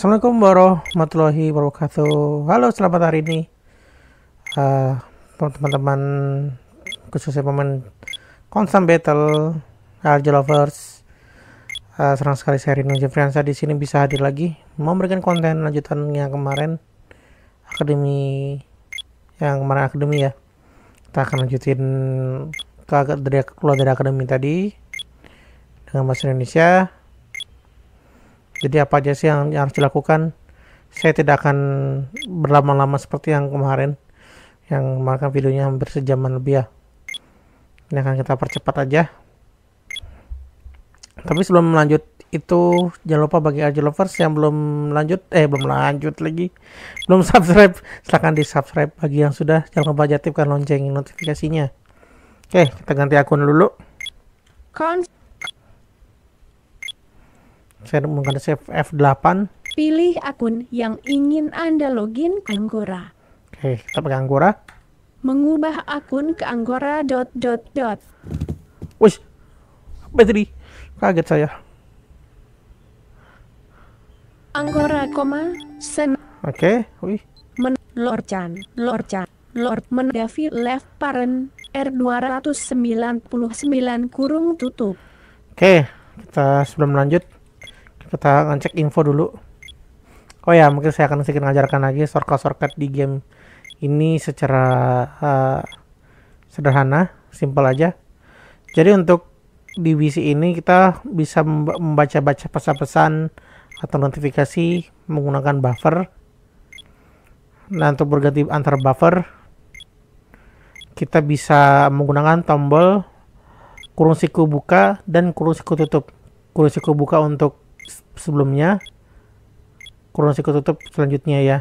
Assalamualaikum warahmatullahi wabarakatuh. Halo, selamat hari ini. Eh, teman teman-teman khususnya pemain Constant Battle, RG Lovers. Uh, senang sekali saya Rino Jefriansa di sini bisa hadir lagi memberikan konten lanjutan yang kemarin akademi yang kemarin akademi ya. Kita akan lanjutin ke, dari keluar dari akademi tadi dengan bahasa Indonesia jadi apa aja sih yang, harus dilakukan? Saya tidak akan berlama-lama seperti yang kemarin, yang maka videonya hampir sejaman lebih ya. Ini akan kita percepat aja. Tapi sebelum melanjut, itu jangan lupa bagi aja lovers yang belum lanjut eh belum lanjut lagi belum subscribe silahkan di subscribe bagi yang sudah jangan lupa aktifkan lonceng notifikasinya oke kita ganti akun dulu Kons- saya menggunakan save F8 pilih akun yang ingin Anda login Anggora oke kita pakai Anggora mengubah akun ke Anggora dot dot dot wih apa tadi kaget saya Anggora koma sen oke wih men Lord Chan lor Chan Lord Mendavi left Paren. R299 kurung tutup. Oke, kita sebelum lanjut kita ngecek info dulu oh ya mungkin saya akan sedikit ngajarkan lagi shortcut-shortcut di game ini secara uh, sederhana simple aja jadi untuk di WC ini kita bisa membaca-baca pesan-pesan atau notifikasi menggunakan buffer nah untuk berganti antar buffer kita bisa menggunakan tombol kurung siku buka dan kurung siku tutup kurung siku buka untuk sebelumnya kurung siku tutup selanjutnya ya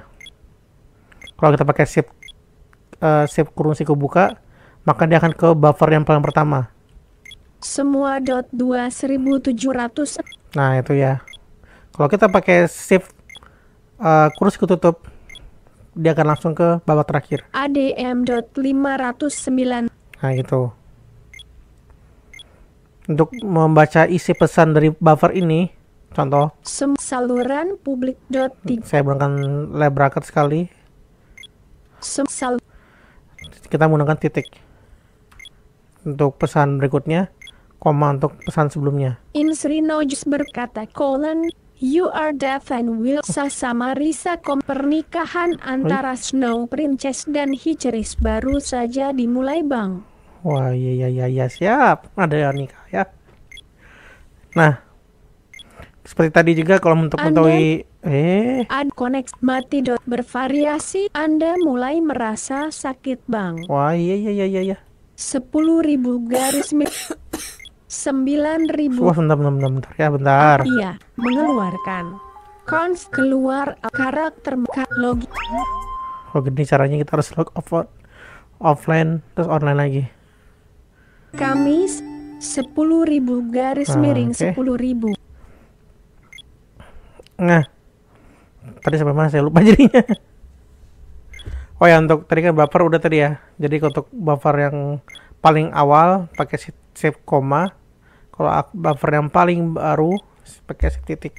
kalau kita pakai shift uh, eh, shift kurung siku buka maka dia akan ke buffer yang paling pertama semua dot 2700 nah itu ya kalau kita pakai shift uh, eh, kurung siku tutup dia akan langsung ke babak terakhir adm.509 nah itu. untuk membaca isi pesan dari buffer ini Contoh. Sem saluran publik dot Saya menggunakan lab bracket sekali. Sem sal Kita menggunakan titik. Untuk pesan berikutnya, koma untuk pesan sebelumnya. just berkata colon You are will Wilsa sama Risa Kom pernikahan antara Snow Princess dan Hicheris baru saja dimulai bang. Wah iya iya iya, iya siap ada nikah ya. Nah seperti tadi juga kalau untuk mengetahui eh ad connect mati dot bervariasi Anda mulai merasa sakit bang. Wah iya iya iya iya. iya. Sepuluh ribu garis sembilan ribu. Wah bentar bentar bentar, bentar. ya bentar. iya mengeluarkan cons keluar karakter log. Oh gini caranya kita harus log off offline terus online lagi. Kamis sepuluh ribu garis miring ah, sepuluh okay. ribu Nah, tadi sampai mana saya lupa jadinya. Oh ya untuk tadi kan buffer udah tadi ya. Jadi untuk buffer yang paling awal pakai shift koma. Kalau buffer yang paling baru pakai shift titik.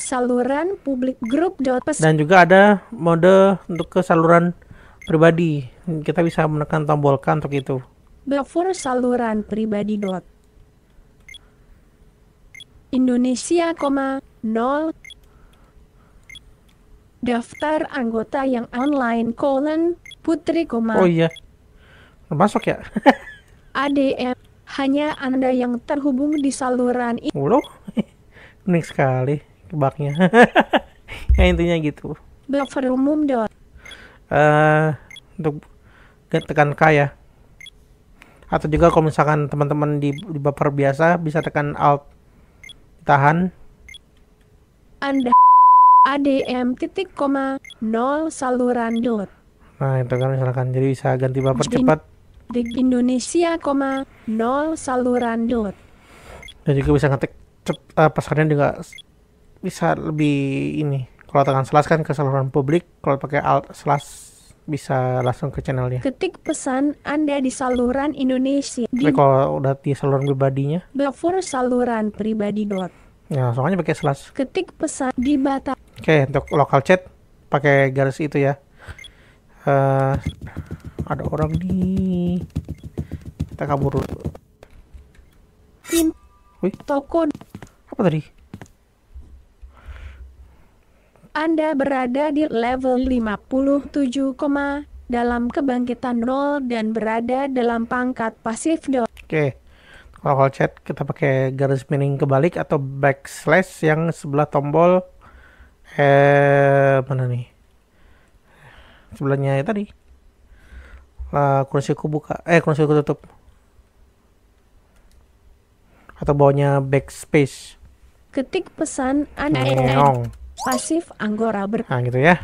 Saluran publik grup dan juga ada mode untuk ke saluran pribadi. Kita bisa menekan tombol kan untuk itu. Buffer saluran pribadi dot Indonesia, 0 daftar anggota yang online colon putri, koma oh iya masuk ya ADM hanya Anda yang terhubung di saluran ini. Loh, unik sekali kebaknya. ya intinya gitu. Buffer umum dot. Uh, eh, untuk tekan K ya. Atau juga kalau misalkan teman-teman di, di buffer biasa bisa tekan Alt tahan Anda ADM titik koma nol saluran dot nah itu kan misalkan jadi bisa ganti bapak cepat di Indonesia koma nol saluran dot dan juga bisa ngetik cep, uh, pasarnya juga bisa lebih ini kalau tangan selaskan ke saluran publik kalau pakai alt selas bisa langsung ke channelnya. Ketik pesan Anda di saluran Indonesia. Di... Tapi kalau udah di saluran pribadinya? Buffer saluran pribadi dot. Ya, soalnya pakai slash. Ketik pesan di batas. Oke, untuk lokal chat pakai garis itu ya. Uh, ada orang di kita kabur dulu. Wih. Toko. Apa tadi? Anda berada di level 57, dalam kebangkitan nol dan berada dalam pangkat pasif do. Oke, okay. kalau chat kita pakai garis miring kebalik atau backslash yang sebelah tombol eh mana nih? Sebelahnya ya tadi. Lah ku buka, eh kursi ku tutup. Atau bawahnya backspace. Ketik pesan Anda. Pasif Anggora ber. Nah, gitu ya.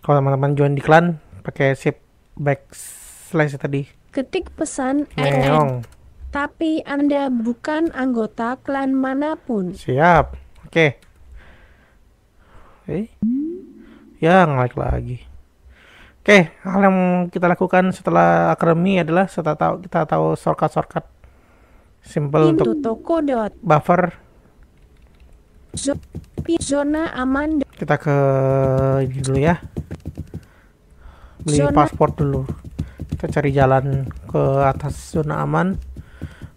Kalau teman-teman join di klan pakai selain slash tadi. Ketik pesan Meong. Tapi Anda bukan anggota klan manapun. Siap. Oke. Okay. Eh. Ya, ngelag lagi. Oke, okay, hal yang kita lakukan setelah akademi adalah setelah tahu kita tahu shortcut-shortcut simple Pintu untuk toko dot. buffer Zona aman. Kita ke ini dulu ya. Beli zona... paspor dulu. Kita cari jalan ke atas zona aman.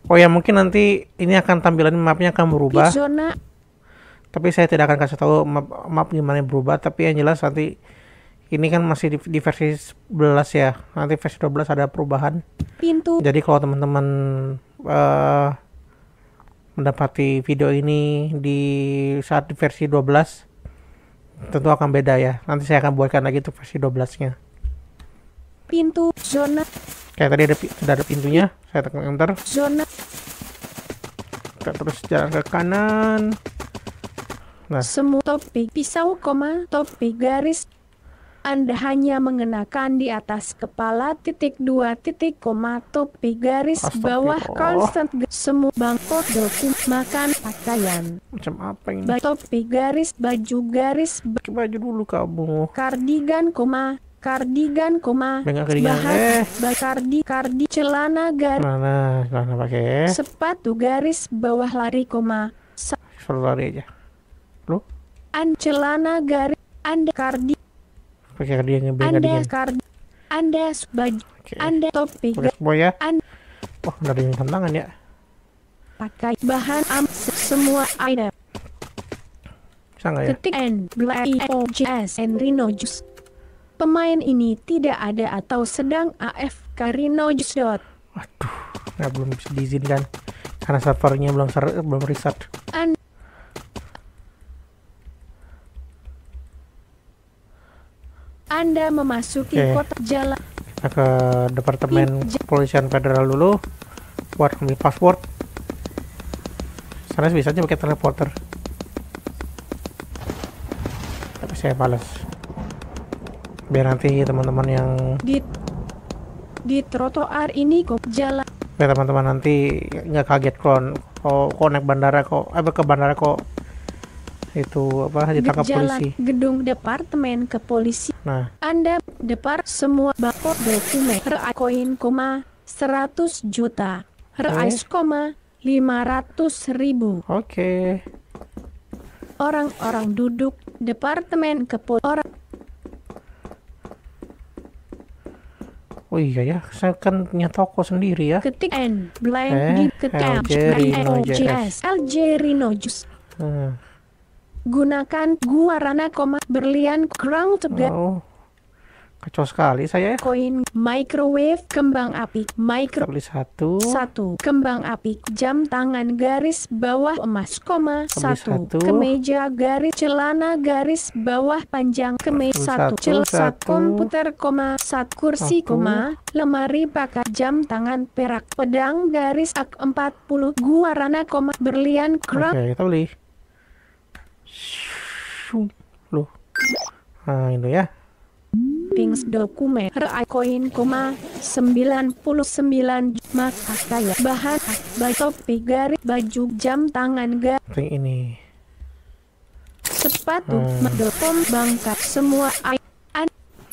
Oh ya mungkin nanti ini akan tampilan mapnya akan berubah. Zona. Tapi saya tidak akan kasih tahu map, map gimana berubah. Tapi yang jelas nanti ini kan masih di, di versi 11 ya. Nanti versi 12 ada perubahan. Pintu. Jadi kalau teman-teman uh, mendapati video ini di saat versi 12 tentu akan beda ya. Nanti saya akan buatkan lagi tuh versi 12-nya. Pintu zona. Kayak tadi ada sudah ada pintunya. Saya tekan enter. Zona. Kita terus jalan ke kanan. Nah. Semua topi pisau koma topi garis anda hanya mengenakan di atas kepala titik dua titik koma topi garis bawah konstant semua bangkok dokum makan pakaian. Macam apa ini? Topi garis baju garis baju dulu kamu. Kardigan koma kardigan koma kardigan eh. bakar di kardi celana garis mana? celana pakai sepatu garis bawah lari koma selalu lari aja lo an celana garis anda kardi pakai kardi yang anda kardi kar anda sebagai okay. anda topi pakai semua ya anda wah nggak ada yang tantangan ya pakai bahan am semua ada. bisa nggak ya ketik n b i e, o j s n rino juice pemain ini tidak ada atau sedang af karino Juice Dot. Aduh, nggak belum bisa diizinkan karena servernya belum ser belum reset. Anda Anda memasuki okay. kota jalan. Kita ke Departemen iya, Kepolisian Federal dulu buat kami password. Sana bisa aja pakai teleporter. Tapi saya balas. Biar nanti teman-teman yang di di trotoar ini kok jalan. Biar teman-teman nanti nggak kaget kalau kok naik bandara kok eh ke bandara kok itu apa ditangkap Gejala polisi gedung departemen kepolisian nah anda depar semua bako dokumen koin koma 100 juta reais okay. koma 500 ribu oke okay. orang-orang duduk departemen kepolisian orang Oh iya ya, saya kan punya toko sendiri ya. Ketik N blank eh, di ketik L J Rino S, L J Rino Jus. Hmm. Gunakan guarana koma berlian kerang tebal. Oh. Kacau sekali saya Koin, microwave, kembang api, micro. Beli satu. Satu, kembang api, jam tangan garis bawah emas, koma, satu. satu. Kemeja garis celana garis bawah panjang, kemeja satu. Cel satu. Komputer, koma, satu. Kursi, satu. koma, lemari pakai jam tangan perak, pedang garis ak 40, guarana, koma, berlian, kurang. Oke, okay, kita beli loh nah itu ya Pings dokumen Coin koma 99 maka kaya bahan topi garis baju jam tangan ga ini sepatu hmm. madokom bangkat semua an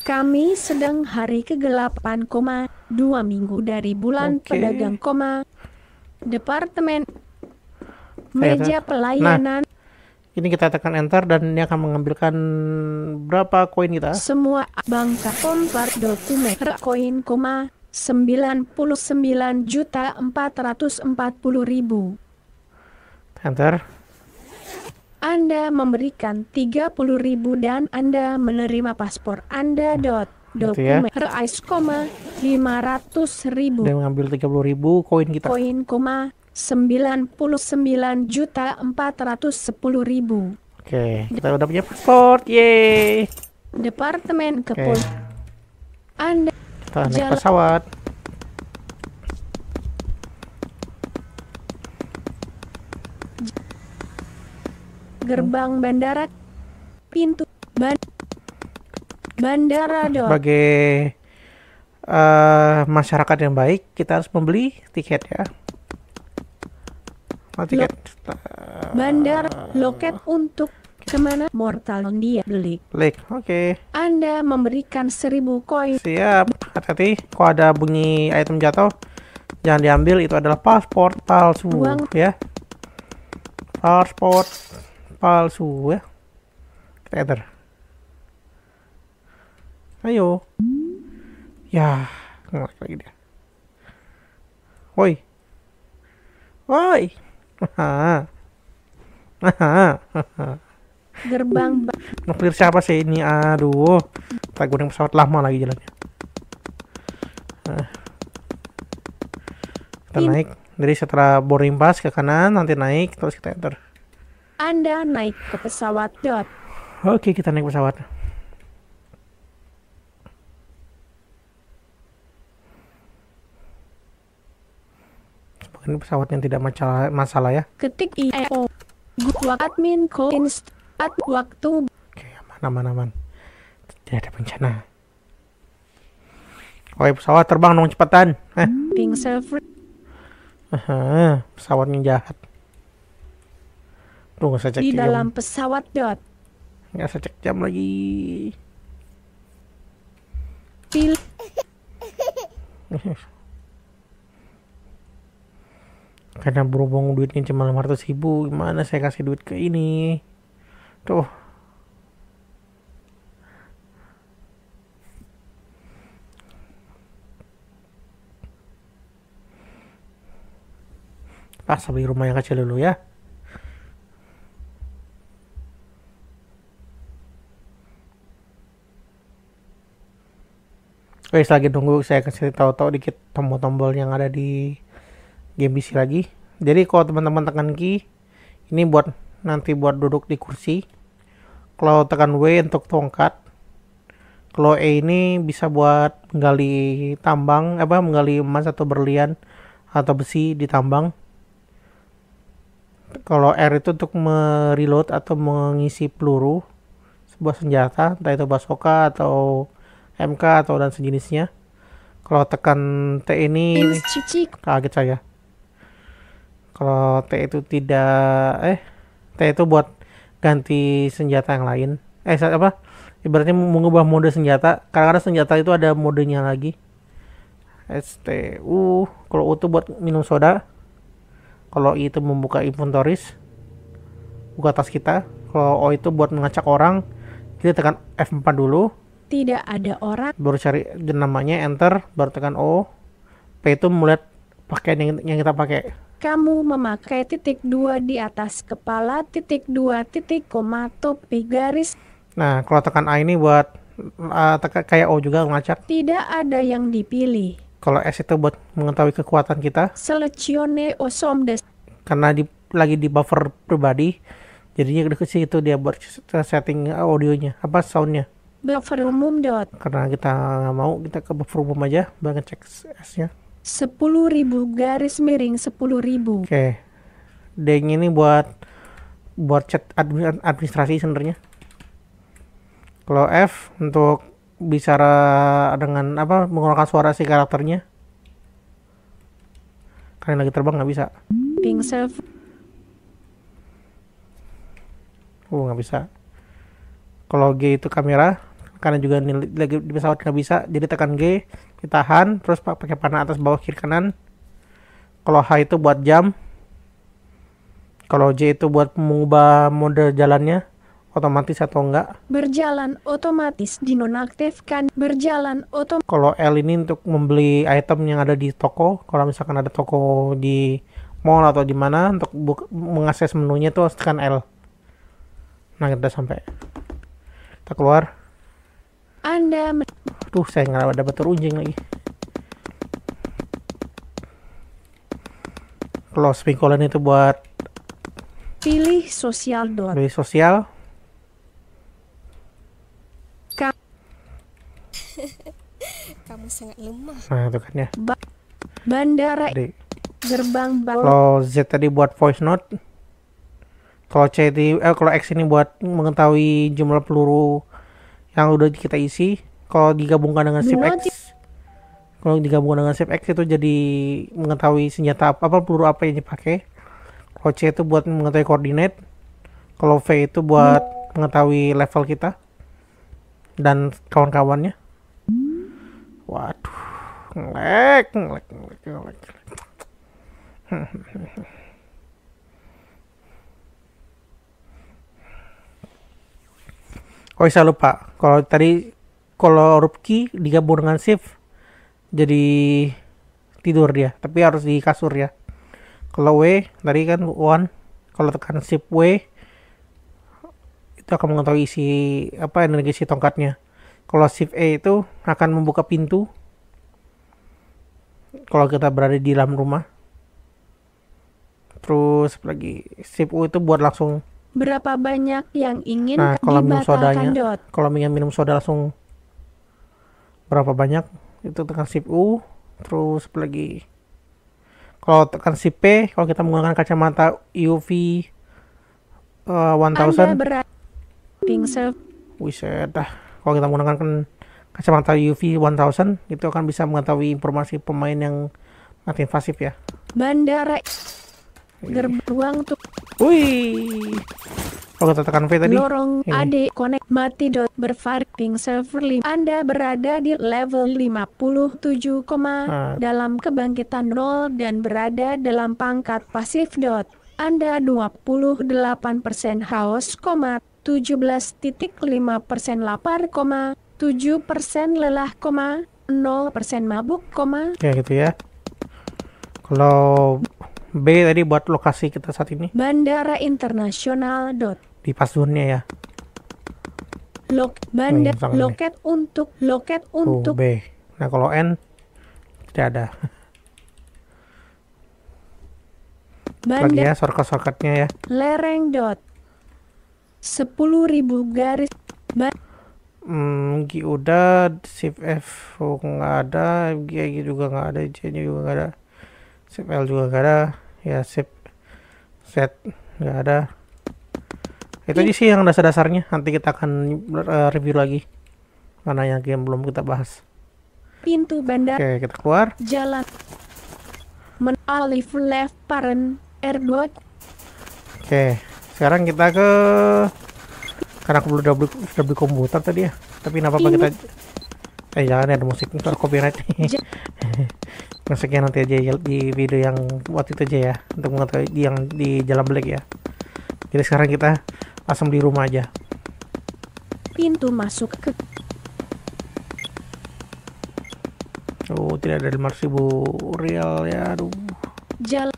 kami sedang hari kegelapan koma dua minggu dari bulan okay. pedagang koma departemen meja kan- nah, pelayanan nah ini kita tekan enter dan ini akan mengambilkan berapa koin kita? Semua bangka kompar dokumen koin koma 99 juta 440 ribu. Enter. Anda memberikan 30 ribu dan Anda menerima paspor Anda dot dokumen gitu ya. koma 500 ribu. Dan mengambil 30 ribu koin kita. Koin koma juta ribu. Oke, kita udah punya pasport, yeay. Departemen kepol. Anda kita naik pesawat. Gerbang bandara pintu ban bandara dong. Sebagai uh, masyarakat yang baik, kita harus membeli tiket ya tiket bandar loket untuk kemana mortal dia beli klik oke okay. Anda memberikan seribu koin siap hati-hati kok ada bunyi item jatuh jangan diambil itu adalah paspor palsu Buang. ya paspor palsu ya kita ayo ya ngelak lagi dia woi woi Gerbang bak. Nuklir siapa sih ini? Aduh. Tak guna pesawat lama lagi jalannya. Eh. Kita In. naik. dari setelah boring pass ke kanan, nanti naik, terus kita enter. Anda naik ke pesawat dot. Oke, kita naik pesawat. Ini pesawatnya tidak masalah, masalah ya. Ketik i o Gua admin ko at waktu. Oke, aman aman aman. Tidak ada bencana. Oke, pesawat terbang dong cepetan. Eh. Ping server. Aha, pesawatnya jahat. Tuh, nggak saya cek Di jam. dalam pesawat dot. nggak saya cek jam lagi. Pil. karena berhubung duitnya cuma 500 ribu gimana saya kasih duit ke ini tuh pas sampai rumah yang kecil dulu ya Oke, lagi tunggu saya kasih tahu-tahu dikit tombol-tombol yang ada di game PC lagi jadi kalau teman-teman tekan key, ini buat nanti buat duduk di kursi kalau tekan W untuk tongkat kalau E ini bisa buat menggali tambang apa menggali emas atau berlian atau besi di tambang kalau R itu untuk mereload atau mengisi peluru sebuah senjata entah itu basoka atau MK atau dan sejenisnya kalau tekan T ini kaget saya kalau T itu tidak eh T itu buat ganti senjata yang lain eh apa ibaratnya mengubah mode senjata karena senjata itu ada modenya lagi STU kalau U itu buat minum soda kalau I itu membuka inventoris. buka tas kita kalau O itu buat mengacak orang kita tekan F4 dulu tidak ada orang baru cari namanya enter baru tekan O P itu melihat pakaian yang, yang kita pakai kamu memakai titik dua di atas kepala titik dua titik koma topi garis. Nah, kalau tekan A ini buat uh, eh, tekan kayak O juga ngelacak. Tidak ada yang dipilih. Kalau S itu buat mengetahui kekuatan kita. Selezione osom des. Karena di, lagi di buffer pribadi, jadinya ke situ dia buat setting audionya, apa soundnya buffer umum dot karena kita nggak mau kita ke buffer umum aja bahkan cek S nya sepuluh ribu garis miring sepuluh ribu. Oke, okay. deng ini buat buat chat administrasi sebenarnya. Kalau F untuk bicara dengan apa menggunakan suara si karakternya. Kalian lagi terbang nggak bisa. Ping self. Oh nggak bisa. Kalau G itu kamera, karena juga lagi di pesawat nggak bisa, jadi tekan G ditahan terus pakai panah atas bawah kiri kanan kalau H itu buat jam kalau J itu buat mengubah mode jalannya otomatis atau enggak berjalan otomatis dinonaktifkan berjalan otomatis kalau L ini untuk membeli item yang ada di toko kalau misalkan ada toko di mall atau di mana untuk mengakses menunya itu tekan L nah kita sampai kita keluar anda Tuh saya nggak ada batur runjing lagi Close pinggulan itu buat Pilih sosial dot Pilih sosial Kamu sangat lemah Nah itu kan ya ba Bandara Di. Gerbang bang Kalau Z tadi buat voice note kalau C di eh, kalau X ini buat mengetahui jumlah peluru yang udah kita isi kalau digabungkan dengan SIP X kalau digabungkan dengan SIP X itu jadi mengetahui senjata apa, apa peluru apa yang dipakai kalau C itu buat mengetahui koordinat kalau V itu buat hmm. mengetahui level kita dan kawan-kawannya waduh ngelek ngelek ngelek ngelek Oh saya lupa. Kalau tadi kalau Rupki digabung dengan shift jadi tidur dia. Tapi harus di kasur ya. Kalau W tadi kan one. Kalau tekan shift W itu akan mengetahui isi apa energi si tongkatnya. Kalau shift E itu akan membuka pintu kalau kita berada di dalam rumah. Terus lagi shift U itu buat langsung berapa banyak yang ingin nah, kalau minum sodanya dot. kalau ingin minum soda langsung berapa banyak itu tekan shift U terus lagi kalau tekan shift P kalau kita menggunakan kacamata UV uh, 1000 pingser wiset dah kalau kita menggunakan kan kacamata UV 1000 itu akan bisa mengetahui informasi pemain yang mati pasif ya bandara Gerbang tuh. Wih. Oh, kita tekan V tadi. Lorong Ini. adik connect mati dot berfarping server lim. Anda berada di level 57, nah. dalam kebangkitan roll dan berada dalam pangkat pasif dot. Anda 28% haus, 17.5% lapar, 7% lelah, 0% mabuk, koma. Ya gitu ya. Kalau B tadi buat lokasi kita saat ini. Bandara Internasional dot. Di passwordnya ya. Lok bandar hmm, loket ini. untuk loket oh, untuk. B. Nah kalau N tidak ada. Bandar Lagi ya shortcut-shortcutnya ya. Lereng dot. Sepuluh ribu garis. Ba hmm, G udah, shift F nggak ada, G juga nggak ada, J juga nggak ada, shift L juga nggak ada ya sip set nggak ada itu iya. aja sih yang dasar-dasarnya nanti kita akan eh, review lagi mana yang game belum kita bahas pintu bandar oke kita keluar jalan men alif left paren r2 oke sekarang kita ke karena aku udah beli, udah beli komputer tadi ya tapi kenapa kita eh jangan ya, ada musik ntar copyright sekian nanti aja ya, di video yang waktu itu aja ya untuk mengetahui yang di jalan black ya jadi sekarang kita langsung di rumah aja pintu masuk ke oh tidak ada ribu real ya aduh jalan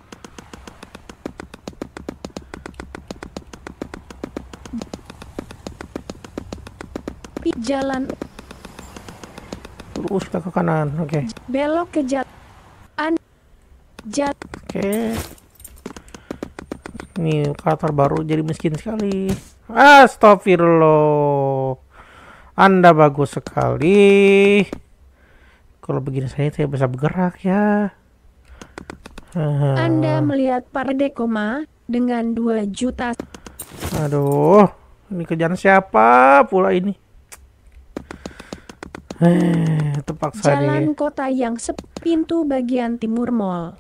jalan terus ke kanan oke okay. belok ke jalan jat oke okay. ini karakter baru jadi miskin sekali astagfirullah anda bagus sekali kalau begini saya tidak bisa bergerak ya anda melihat Pardekoma dengan 2 juta aduh ini kerjaan siapa pula ini Eh, terpaksa Jalan kota yang sepintu bagian timur mall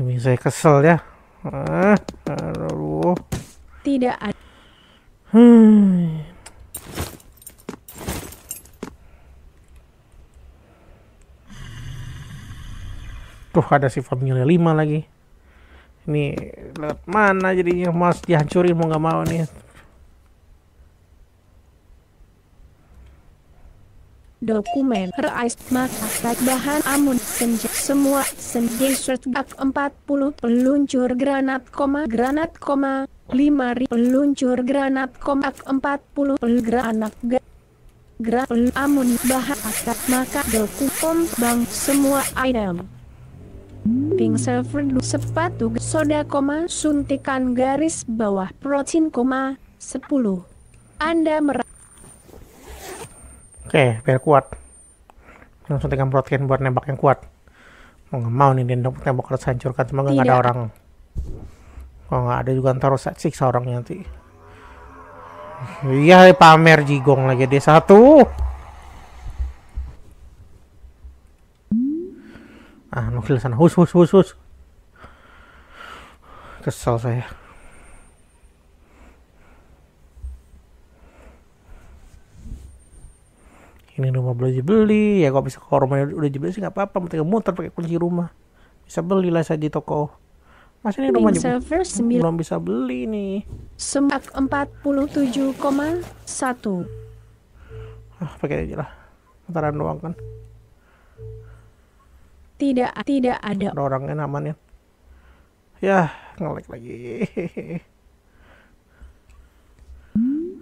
ini saya kesel ya ah, aduh tidak ada hmm. tuh ada si familia 5 lagi ini lewat mana jadinya mas dihancurin mau nggak mau nih dokumen reais maka bahan amun senja semua sendi empat 40 peluncur granat koma granat koma 5 peluncur granat koma 40 pel granat gerak amun bahan akat maka dokumen bang semua item Ping server sepatu soda koma suntikan garis bawah protein koma 10 Anda merah Oke, biar kuat. Langsung dengan protein buat nembak yang kuat. Mau nggak mau nih dendam tembok harus hancurkan. Semoga nggak ada orang. Kalau nggak ada juga ntar rusak siksa orangnya nanti. Iya, pamer jigong lagi dia satu. Ah, nukil sana. Hus, hus, hus, hus. Kesel saya. ini rumah belum dibeli ya kok bisa kalau rumahnya udah dibeli sih nggak apa-apa mending muter pakai kunci rumah bisa beli lah saja di toko masih ini rumah juga belum bisa beli nih empat puluh tujuh koma satu ah pakai aja lah antara doang kan tidak tidak ada, ada orangnya namanya ya ngelek lagi hmm.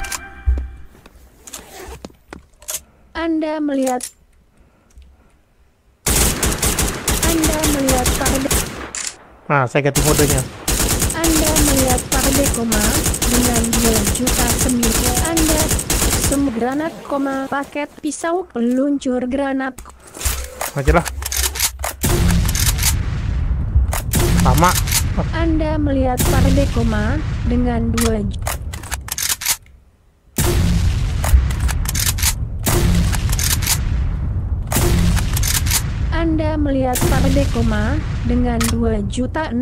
Anda melihat Anda melihat parade Nah, saya ganti modenya. Anda melihat parade koma dengan juta sembilan Anda semua granat koma paket pisau peluncur granat Majalah Sama Anda melihat parade koma dengan dua juta Anda melihat Pak Dekoma, dengan 2.600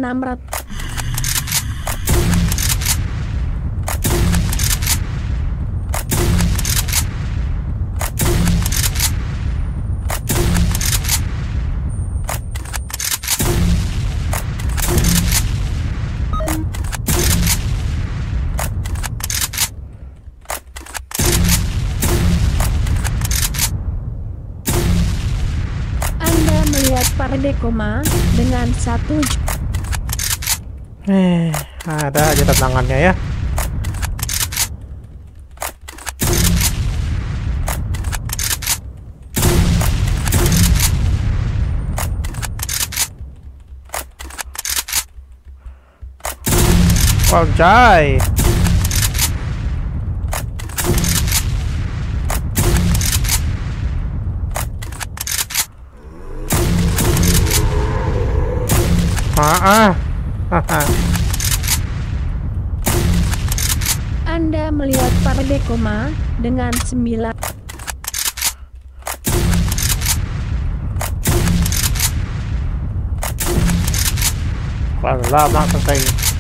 koma dengan satu. Eh, ada aja tantangannya ya. Wow, jai. ah. Anda melihat parade koma dengan sembilan. Lama selesai.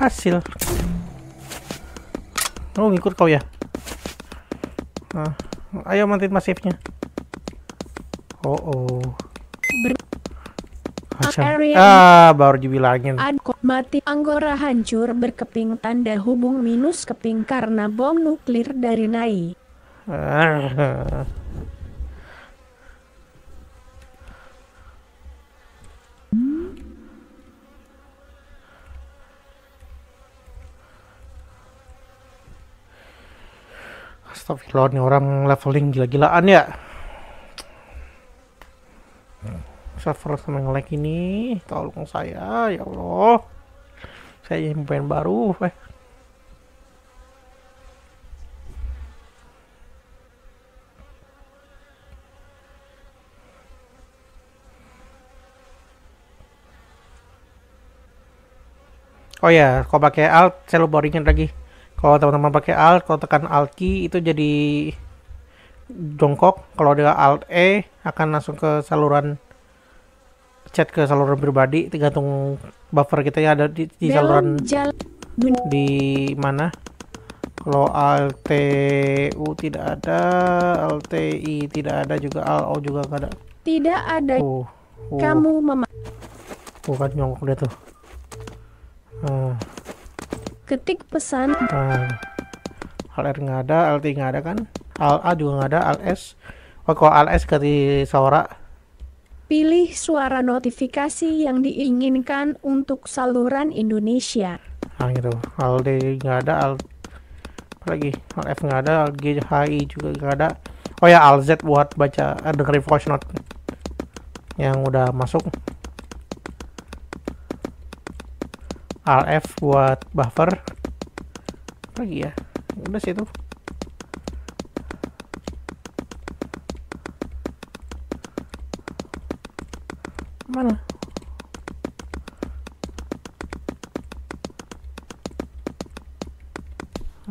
berhasil lu oh, ngikut kau ya nah, ayo mantin masifnya oh oh Ber ah baru dibilangin mati Anggora hancur berkeping tanda hubung minus keping karena bom nuklir dari Nai ah. Astagfirullah nih orang leveling gila-gilaan ya. Server sama yang like ini, tolong saya, ya Allah. Saya ingin pemain baru, eh. Oh ya, kalau pakai alt, saya lupa lagi. Kalau teman-teman pakai Alt, kalau tekan Alt key itu jadi jongkok. Kalau dia Alt E akan langsung ke saluran chat ke saluran pribadi tergantung buffer kita yang ada di, di saluran di mana kalau Alt U tidak ada Alt I tidak ada juga Alt O juga ada tidak ada uh, uh. kamu mama bukan nyongkok dia tuh uh ketik pesan. Nah, LR nggak ada, LT nggak ada kan? LA juga nggak ada, LS. Oh, kalau LS dari suara. Pilih suara notifikasi yang diinginkan untuk saluran Indonesia. Nah gitu, LD nggak ada, L... apa lagi? LF nggak ada, LGHI juga nggak ada. Oh ya, LZ buat baca, eh, dengerin voice note yang udah masuk. RF buat buffer lagi ya udah sih itu mana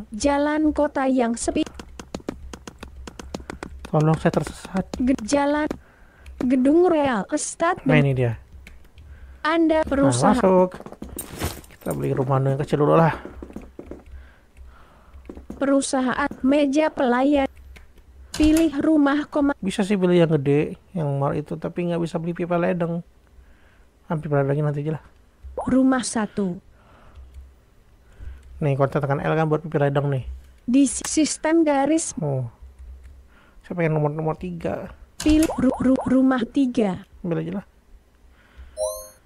jalan kota yang sepi tolong saya tersesat jalan gedung real estate nah ini dia anda perusahaan nah, masuk kita beli rumah yang kecil dulu lah perusahaan meja pelayan pilih rumah koma bisa sih pilih yang gede yang mar itu tapi nggak bisa beli pipa ledeng hampir ledengnya nanti aja lah rumah satu nih kalau tekan L kan buat pipa ledeng nih di sistem garis oh saya pengen nomor nomor tiga pilih ru ru rumah tiga ambil aja lah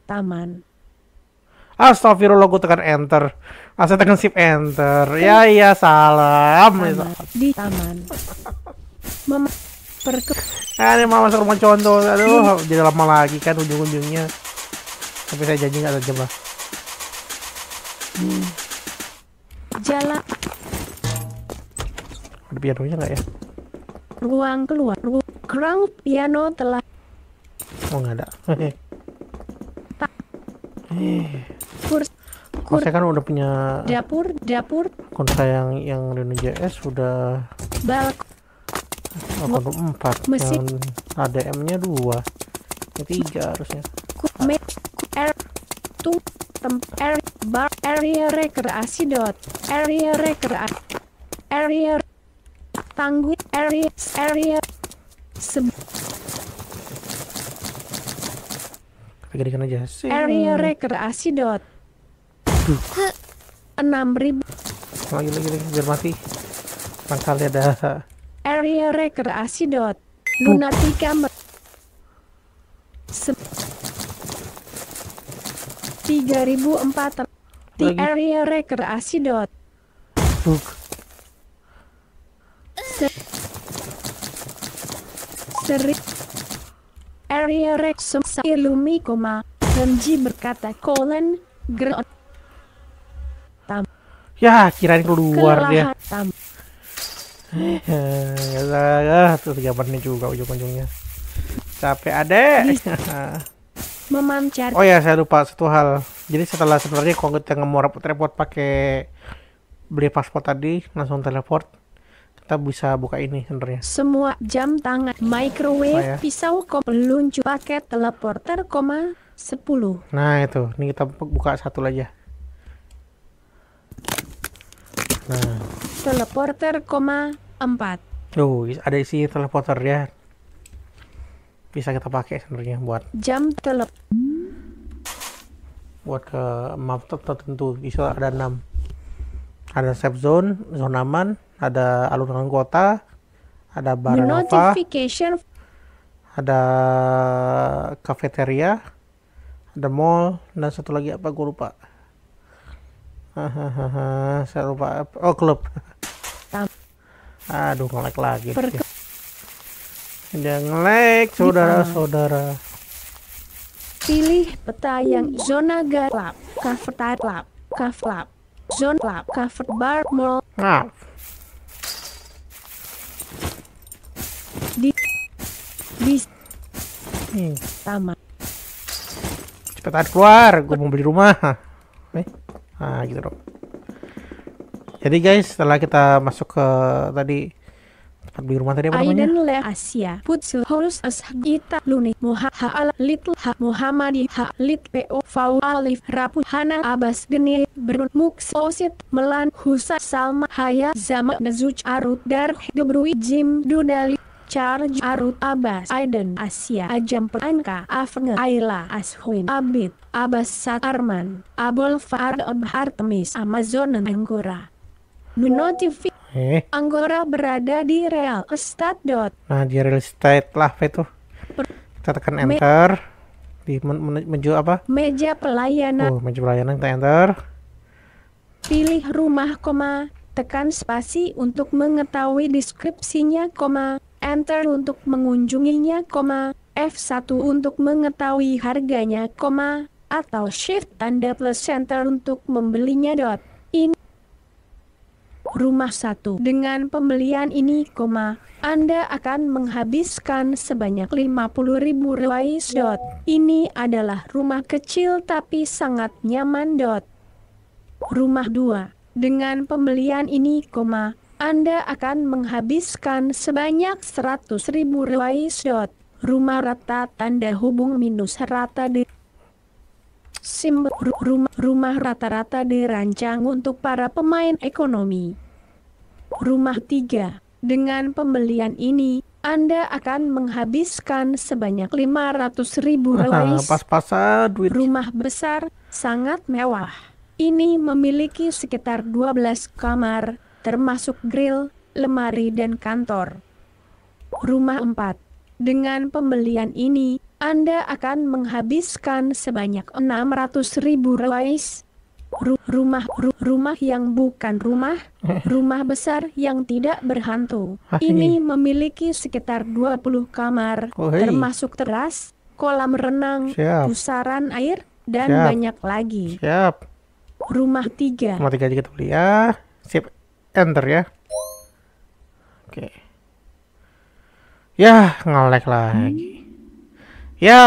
taman Astagfirullah gue tekan enter Asal tekan shift enter Ya iya salam taman. Di taman Mama perke Ini mama masuk rumah contoh Aduh jadi lama lagi kan ujung-ujungnya Tapi saya janji gak ada lah hmm. Jalan Ada pianonya gak ya? Ruang keluar Ru Kerang piano telah Oh gak ada Eh kurs kur saya kan udah punya dapur dapur konta yang yang Reno JS udah balk akun empat mesin ADM nya dua ya, tiga harusnya kumet r er- tung tem r er- bar area rekreasi dot area rekreasi area tangguh area area sem Kegadikan aja sih. Area rekreasi dot Enam ribu. Lagi lagi lagi biar mati. pangkalnya ada. Area rekreasi dot. Lunatika tiga ribu empat di area rekreasi dot. Buk. seri area reksum ilumi koma Renji berkata colon grot Ya, kirain keluar Kelelahan. dia. Ya salah, tuh tiga menit juga ujung-ujungnya. Capek adek. Eh. Memancar. Oh ya, saya lupa satu hal. Jadi setelah sebenarnya kalau kita nggak mau repot-repot pakai beli paspor tadi, langsung teleport kita bisa buka ini sebenarnya. Semua jam tangan, microwave, ya. pisau, peluncu paket teleporter, koma 10. Nah itu, ini kita buka satu aja. Nah. Teleporter, empat. Tuh, oh, ada isi teleporter ya. Bisa kita pakai sebenarnya buat jam telep buat ke map tertentu bisa ada enam ada safe zone zona aman ada alun-alun kota ada bar Nova ada cafeteria ada mall dan satu lagi apa gue lupa Hahaha, saya lupa. Oh, klub. Aduh, ngelag lagi. Perke ngelag, saudara-saudara. Pilih peta yang zona gelap, cover lap, cover lap, zone lap, cover bar mall. Nah. Di di hmm. taman. Cepetan keluar, gue mau beli rumah. Eh nah gitu dong jadi guys setelah kita masuk ke tadi tempat beli rumah tadi apa namanya? Aidan le Asia Putsil Horus Asgita Luni Muha Ha'al Little Ha Muhammadi Ha Lit P.O. Fau Alif Rapu Hana Abbas Geni Berun Muksosit Melan Husa Salma Haya Zama Nezuc Arut Dar Debrui Jim Dunali Char Arut Abbas Aiden Asia Ajam Peranka Afnge Aila Ashwin Abid Abbas Satarman Abol Fahar Artemis Amazon Anggora Nuno TV eh. Anggora berada di real estate dot nah di real estate lah itu kita tekan enter di men men menuju apa meja pelayanan oh, meja pelayanan kita enter pilih rumah koma tekan spasi untuk mengetahui deskripsinya, koma, Enter untuk mengunjunginya, koma, F1 untuk mengetahui harganya, koma, atau Shift tanda plus Enter untuk membelinya. Dot. In rumah satu. Dengan pembelian ini, koma, Anda akan menghabiskan sebanyak 50.000 rupiah. Dot. Ini adalah rumah kecil tapi sangat nyaman. Dot. Rumah dua. Dengan pembelian ini, koma, anda akan menghabiskan sebanyak 100 ribu ruais shot. Rumah rata tanda hubung minus rata di Sim rumah, rumah rata-rata dirancang untuk para pemain ekonomi. Rumah 3. Dengan pembelian ini, Anda akan menghabiskan sebanyak 500 ribu rupiah. Pas-pasan duit. Rumah besar, sangat mewah. Ini memiliki sekitar 12 kamar, termasuk grill, lemari dan kantor. Rumah 4. Dengan pembelian ini, Anda akan menghabiskan sebanyak 600 ribu reais. Ru rumah ru rumah yang bukan rumah, rumah besar yang tidak berhantu. Ah, ini iya. memiliki sekitar 20 kamar, oh, termasuk teras, kolam renang, Siap. pusaran air, dan Siap. banyak lagi. Siap. Rumah tiga. Rumah tiga kita beli ya. Sip enter ya. Oke. Ya, ngelek lagi. Ya.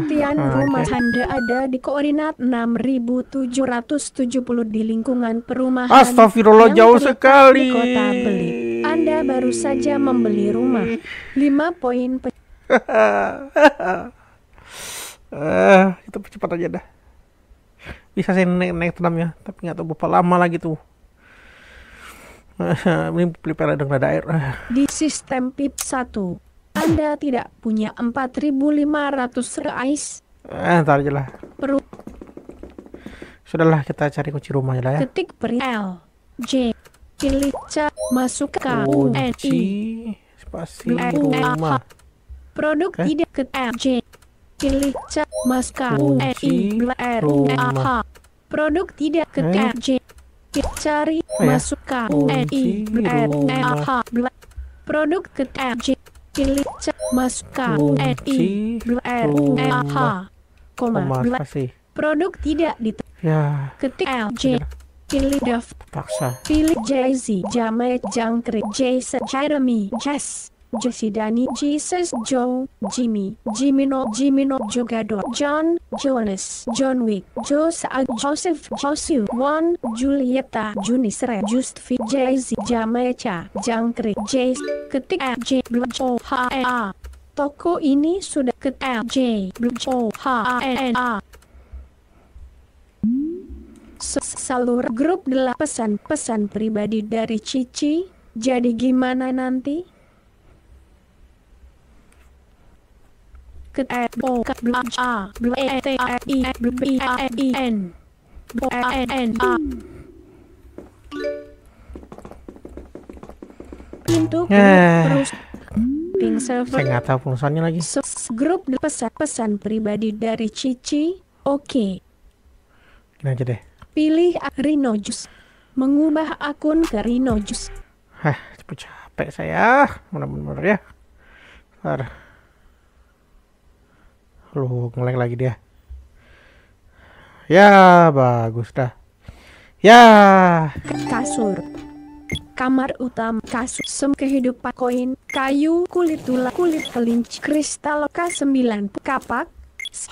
Perhatian okay. rumah Anda ada di koordinat 6770 di lingkungan perumahan. Astagfirullah jauh sekali. Di kota Beli. Anda baru saja membeli rumah. 5 poin Eh, uh, itu cepat aja dah. Bisa saya naik naik tenamnya, ya, tapi nggak tahu berapa lama lagi tuh. Ini pelipara dengan ada air. Di sistem PIP 1, Anda tidak punya 4.500 reais. Eh, ntar aja lah. Perlu. Sudahlah, kita cari kunci rumahnya lah ya. Ketik per L, J, pilih C, masuk ke U, N, I. Spasi rumah. Produk tidak ke L, J, pilih C, masuk K U, N, I, R, u A, H. Produk tidak ke K, eh? J, cari oh ya. masuk K oh, N I R E A H produk ke M pilih masuk masukkan oh, N I R E A H koma produk tidak di ya ketik L J pilih daftar paksa pilih Jay Z Jamet Jangkrik Jason Jeremy Jess Jesse Danny Jesus Joe Jimmy Jimino juga Jogador John Jonas John Wick Joseph Joseph Josu Juan Julieta Junisre Jay-Z, Jamecha Jangkrik Jace ketik A J O H E A Toko ini sudah ke FJ, J O H e A A Salur grup 8 pesan-pesan pribadi dari Cici, jadi gimana nanti? K E A E B e N B N A eh. Pintu terus ping server. Saya nggak tahu fungsinya lagi. Grup pesan-pesan pribadi dari Cici. Oke. Okay. aja deh. Pilih Rino Juice. Mengubah akun ke Rino Juice. Hah, cepet capek saya. Mudah-mudahan ya. Bentar. Lu ngelag lagi dia. Ya, bagus dah. Ya. Kasur. Kamar utama kasur sem kehidupan koin kayu kulit tulang. kulit kelinci kristal K9 kapak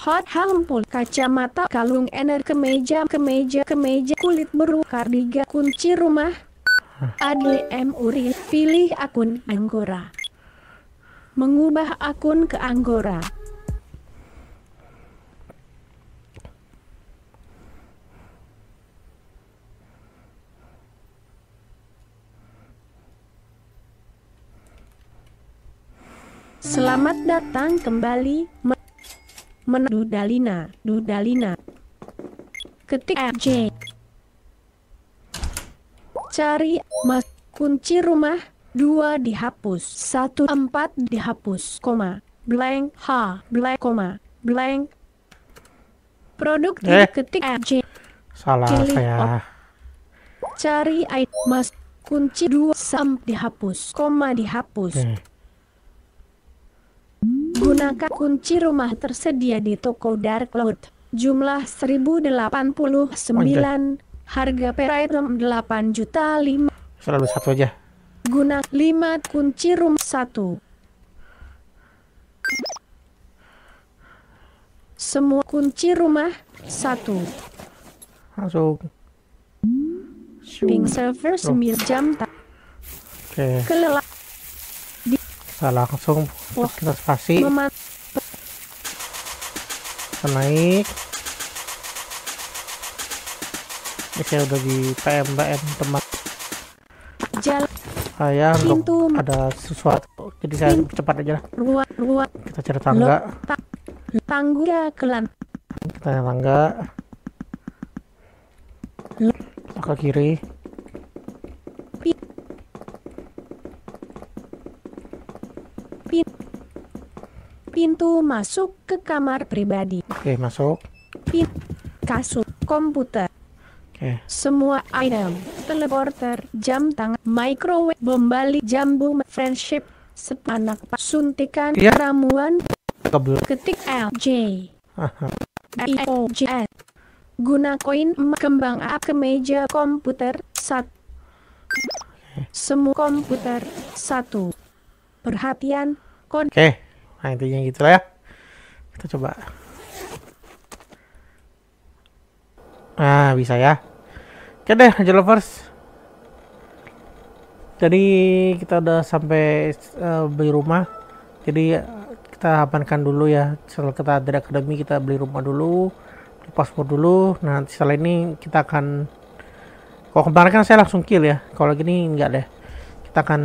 Hot hampul kacamata kalung ener kemeja kemeja kemeja kulit beru kardiga kunci rumah ADM Uri pilih akun Anggora mengubah akun ke Anggora Selamat datang kembali menu Dudalina, Dudalina. Ketik FJ. Cari mas kunci rumah, dua dihapus, satu empat dihapus, koma, blank, H, blank, koma, blank. Produk eh. ketik FJ. Salah Cili saya. Cari mas kunci dua sam dihapus, koma dihapus. Eh. Gunakan kunci rumah tersedia di toko Dark Lord. Jumlah 1089, harga per item 8 juta 5. Selalu satu aja. Guna 5 kunci rumah 1. Semua kunci rumah satu. Masuk. Ping server 9 jam tak. Okay. Kelelap bisa langsung Wah, kita spasi kita naik ini saya udah di PMBM teman jalan saya Pintu. untuk ada sesuatu jadi saya Pintu. cepat aja lah ruang, ruang. kita cari tangga ta tangga kelam kita tangga L ke kiri Pintu masuk ke kamar pribadi. Oke, okay, masuk. Pin kasur, komputer. Oke. Okay. Semua item, teleporter, jam tangan, microwave, bombali, jambu, friendship, sep anak suntikan, yeah. ramuan, Kabel. ketik L, J, I, O, J, S. Guna koin kembang A ke meja komputer, sat. Okay. Semua komputer, satu. Perhatian, kon. Okay nah intinya gitulah ya kita coba nah bisa ya oke deh aja lovers jadi kita udah sampai uh, beli rumah jadi kita amankan dulu ya setelah kita ada akademi kita beli rumah dulu beli paspor dulu nah setelah ini kita akan kalau kemarin kan saya langsung kill ya kalau gini enggak deh kita akan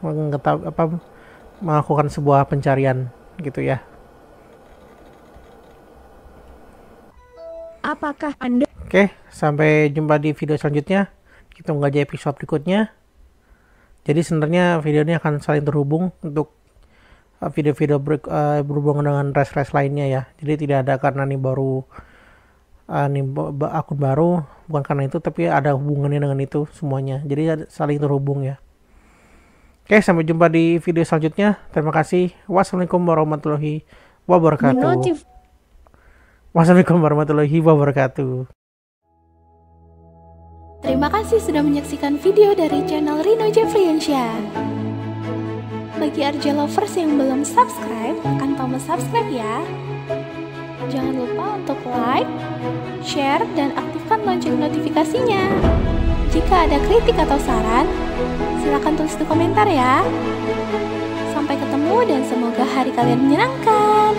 mengetahui apa melakukan sebuah pencarian gitu ya. Apakah Anda Oke, sampai jumpa di video selanjutnya. Kita nggak jadi episode berikutnya. Jadi sebenarnya video ini akan saling terhubung untuk uh, video-video ber, uh, berhubungan dengan res-res lainnya ya. Jadi tidak ada karena ini baru uh, ini akun baru, bukan karena itu tapi ada hubungannya dengan itu semuanya. Jadi saling terhubung ya. Oke, sampai jumpa di video selanjutnya. Terima kasih. Wassalamualaikum warahmatullahi wabarakatuh. Wassalamualaikum warahmatullahi wabarakatuh. Terima kasih sudah menyaksikan video dari channel Rino Jeffriansyah. Bagi RJ Lovers yang belum subscribe, akan tombol subscribe ya. Jangan lupa untuk like, share, dan aktifkan lonceng notifikasinya. Jika ada kritik atau saran, silakan tulis di komentar ya. Sampai ketemu dan semoga hari kalian menyenangkan.